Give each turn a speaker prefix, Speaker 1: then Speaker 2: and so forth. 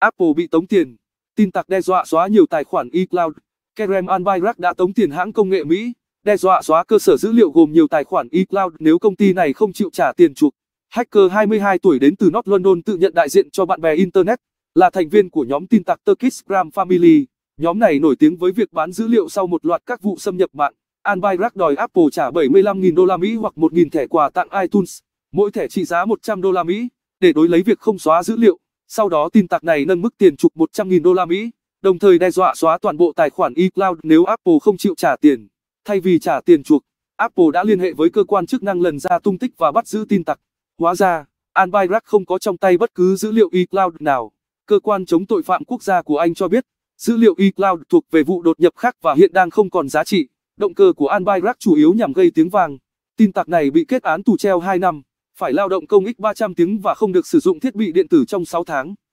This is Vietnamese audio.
Speaker 1: Apple bị tống tiền, tin tặc đe dọa xóa nhiều tài khoản iCloud. Kerem Albayrak đã tống tiền hãng công nghệ Mỹ, đe dọa xóa cơ sở dữ liệu gồm nhiều tài khoản iCloud nếu công ty này không chịu trả tiền chuộc. Hacker 22 tuổi đến từ North London tự nhận đại diện cho bạn bè Internet, là thành viên của nhóm tin tặc Turkish Gram Family. Nhóm này nổi tiếng với việc bán dữ liệu sau một loạt các vụ xâm nhập mạng. Albayrak đòi Apple trả 75.000 đô la Mỹ hoặc 1.000 thẻ quà tặng iTunes, mỗi thẻ trị giá 100 đô la Mỹ, để đối lấy việc không xóa dữ liệu. Sau đó tin tặc này nâng mức tiền trục 100.000 đô la Mỹ, đồng thời đe dọa xóa toàn bộ tài khoản iCloud nếu Apple không chịu trả tiền. Thay vì trả tiền chuộc, Apple đã liên hệ với cơ quan chức năng lần ra tung tích và bắt giữ tin tặc. Hóa ra, Anbirak không có trong tay bất cứ dữ liệu iCloud nào. Cơ quan chống tội phạm quốc gia của Anh cho biết, dữ liệu iCloud thuộc về vụ đột nhập khác và hiện đang không còn giá trị. Động cơ của Anbirak chủ yếu nhằm gây tiếng vang. Tin tặc này bị kết án tù treo 2 năm phải lao động công ích 300 tiếng và không được sử dụng thiết bị điện tử trong
Speaker 2: 6 tháng.